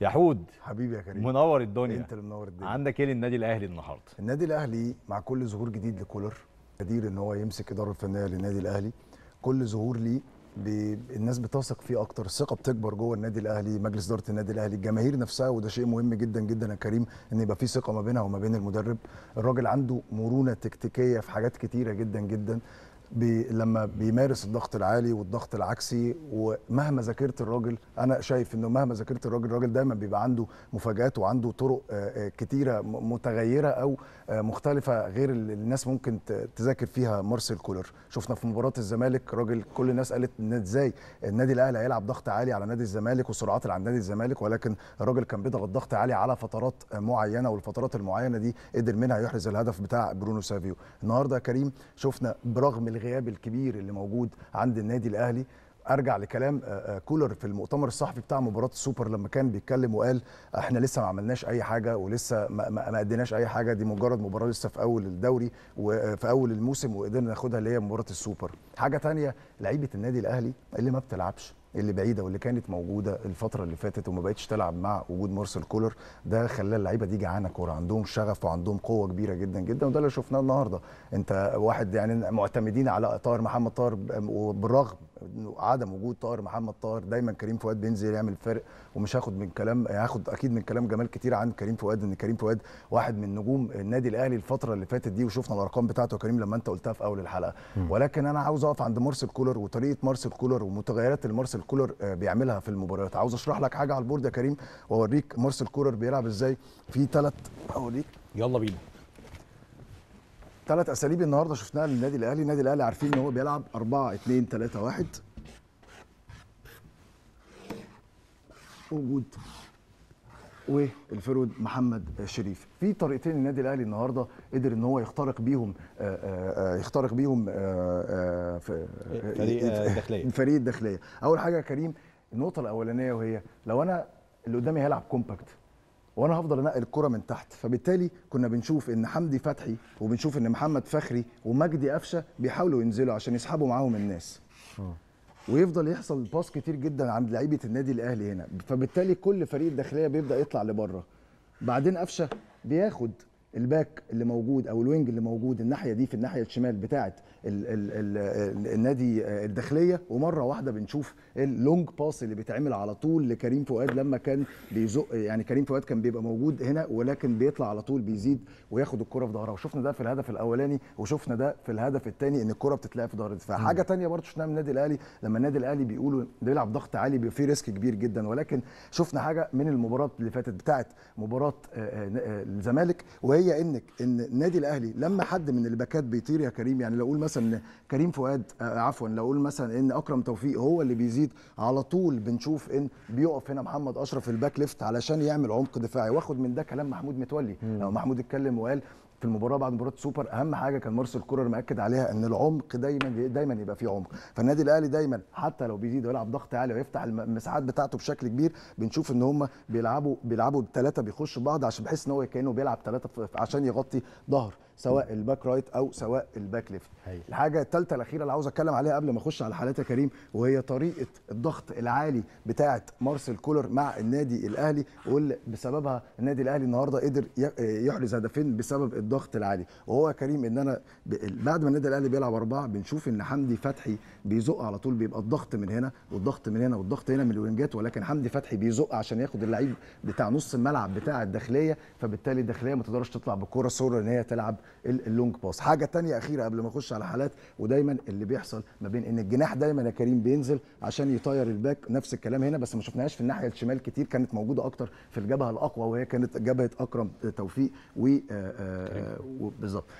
يا حود حبيبي يا كريم منور الدنيا انت اللي منور الدنيا عندك ايه للنادي الاهلي النهارده النادي الاهلي مع كل ظهور جديد لكولر قدير ان هو يمسك اداره الفنيه للنادي الاهلي كل ظهور ليه الناس بتثق فيه اكتر الثقه بتكبر جوه النادي الاهلي مجلس اداره النادي الاهلي الجماهير نفسها وده شيء مهم جدا جدا يا كريم ان يبقى في ثقه ما بينها وما بين المدرب الراجل عنده مرونه تكتيكيه في حاجات كتيره جدا جدا بي لما بيمارس الضغط العالي والضغط العكسي ومهما ذاكرت الراجل انا شايف انه مهما ذاكرت الراجل الراجل دايما بيبقى عنده مفاجات وعنده طرق آه، آه، كتيره متغيره او آه، مختلفه غير اللي الناس ممكن تذاكر فيها مارسيل كولر شفنا في مباراه الزمالك راجل كل الناس قالت ان ازاي النادي الاهلي هيلعب ضغط عالي على نادي الزمالك وسرعات اللي على نادي الزمالك ولكن الراجل كان بيضغط ضغط عالي على فترات معينه والفترات المعينه دي قدر منها يحرز الهدف بتاع برونو سافيو النهارده يا كريم شفنا برغم الغياب الكبير اللي موجود عند النادي الاهلي ارجع لكلام آه، آه، كولر في المؤتمر الصحفي بتاع مباراه السوبر لما كان بيتكلم وقال احنا لسه ما عملناش اي حاجه ولسه ما اديناش اي حاجه دي مجرد مباراه لسه في اول الدوري وفي آه، اول الموسم وقدرنا ناخدها اللي هي مباراه السوبر حاجه ثانيه لعيبه النادي الاهلي اللي ما بتلعبش اللي بعيده واللي كانت موجوده الفتره اللي فاتت وما بقتش تلعب مع وجود مارسيل كولر ده خلى اللعيبه دي جعانه كوره عندهم شغف وعندهم قوه كبيره جدا جدا وده اللي شفناه النهارده انت واحد يعني معتمدين على طاهر محمد طاهر بالرغم عدم وجود طاهر محمد طاهر دايما كريم فؤاد بينزل يعمل فرق ومش هاخد من كلام هاخد اكيد من كلام جمال كتير عن كريم فؤاد ان كريم فؤاد واحد من نجوم النادي الاهلي الفتره اللي فاتت دي وشفنا الارقام بتاعته يا كريم لما انت قلتها في اول الحلقه م. ولكن انا عاوز اقف عند مارسيل كولر وطريقه مارسيل كولر ومتغيرات اللي مارسيل كولر آه، بيعملها في المباريات عاوز اشرح لك حاجه على البورد يا كريم واوريك مارسيل كولر بيلعب ازاي في ثلاث اوريك يلا بينا ثلاث اساليب النهارده شفناها للنادي الاهلي النادي الاهلي عارفين ان هو بيلعب 4 2 3 1 وجود والفرود محمد شريف في طريقتين النادي الاهلي النهارده قدر ان هو يخترق بيهم آآ آه، آآ آه، آه، يخترق بيهم فريق الداخليه فريق الداخليه اول حاجه يا كريم النقطه الاولانيه وهي لو انا اللي قدامي هيلعب كومباكت وانا هفضل انقل الكره من تحت فبالتالي كنا بنشوف ان حمدي فتحي وبنشوف ان محمد فخري ومجدي قفشه بيحاولوا ينزلوا عشان يسحبوا معاهم الناس ويفضل يحصل باص كتير جدا عند لعيبه النادي الاهلي هنا فبالتالي كل فريق الداخليه بيبدا يطلع لبره بعدين قفشه بياخد الباك اللي موجود او الوينج اللي موجود الناحيه دي في الناحيه الشمال بتاعه النادي الداخليه ومره واحده بنشوف اللونج باس اللي بيتعمل على طول لكريم فؤاد لما كان بيزق يعني كريم فؤاد كان بيبقى موجود هنا ولكن بيطلع على طول بيزيد وياخد الكره في ظهرها وشفنا ده في الهدف الاولاني وشفنا ده في الهدف الثاني ان الكره بتتلعب في ظهر الدفاع حاجه ثانيه برضه شفناها من النادي الاهلي لما النادي الاهلي بيقولوا بيلعب ضغط عالي بيبقى فيه ريسك كبير جدا ولكن شفنا حاجه من المباراه اللي فاتت بتاعه مباراه آه، آه، آه، الزمالك وهي هي انك ان النادي الاهلي لما حد من الباكات بيطير يا كريم يعني لو اقول مثلا كريم فؤاد آه، عفوا لو اقول مثلا ان اكرم توفيق هو اللي بيزيد على طول بنشوف ان بيقف هنا محمد اشرف الباك ليفت علشان يعمل عمق دفاعي واخد من ده كلام محمود متولي لو محمود اتكلم وقال في المباراه بعد مباراه سوبر اهم حاجه كان مارسيل كولر مأكد عليها ان العمق دايما دايما يبقى فيه عمق فالنادي الاهلي دايما حتى لو بيزيد ويلعب ضغط عالي ويفتح المساحات بتاعته بشكل كبير بنشوف ان هم بيلعبوا بيلعبوا بثلاثه بيخشوا بعض عشان بحيث ان هو كانه بيلعب ثلاثه عشان يغطي ظهر سواء الباك رايت او سواء الباك ليفت أيوة. الحاجه الثالثه الاخيره اللي عاوز اتكلم عليها قبل ما اخش على حالات يا كريم وهي طريقه الضغط العالي بتاعه مارسيل كولر مع النادي الاهلي واللي بسببها النادي الاهلي النهارده قدر يحرز هدفين بسبب الضغط العالي وهو يا كريم ان انا بعد ما النادي الاهلي بيلعب اربعه بنشوف ان حمدي فتحي بيزق على طول بيبقى الضغط من هنا والضغط من هنا والضغط هنا من الوينجات ولكن حمدي فتحي بيزق عشان ياخد اللعيب بتاع نص الملعب بتاع الداخليه فبالتالي الداخليه ما تقدرش تطلع بالكوره سورة ان هي تلعب اللونج باس حاجه تانية اخيره قبل ما اخش على حالات ودايما اللي بيحصل ما بين ان الجناح دايما يا كريم بينزل عشان يطير الباك نفس الكلام هنا بس ما شفناهاش في الناحيه الشمال كتير كانت موجوده اكتر في الجبهه الاقوى وهي كانت جبهه اكرم توفيق و آه، آه، بالظبط